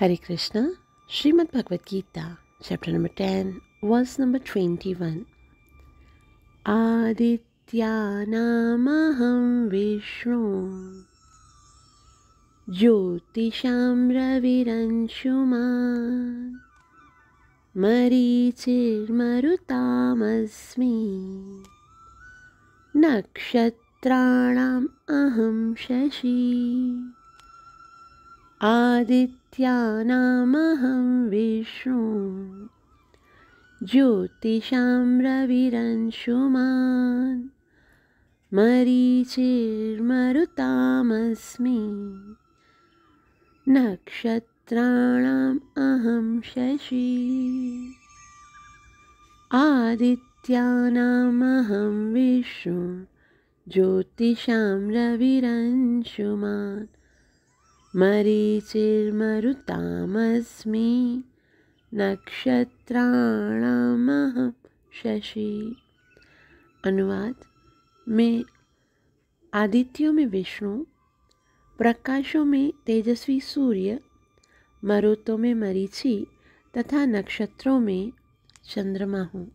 हरे Krishna Shrimad Bhagavad Gita chapter number ten verse number twenty one आदित्यानामहं विष्णु ज्योतिषां रविरंशुमान् मरीचिर्मरुतामस्मि नक्षत्राणाम् अहं शशी आदित्यानामहं विष्णु ज्योतिषां रविरंशुमान् मरीचिर्मरुतामस्मि नक्षत्राणाम् अहं शशी आदित्यानामहं विष्णु ज्योतिषां रविरंशुमान् मरीचिर्मरुतामस्मि नक्षत्राणामहं शशि अनुवाद में आदित्यों में विष्णु प्रकाशों में तेजस्वी सूर्य मरुतों में मरीचि तथा नक्षत्रों में चंद्रमा हूँ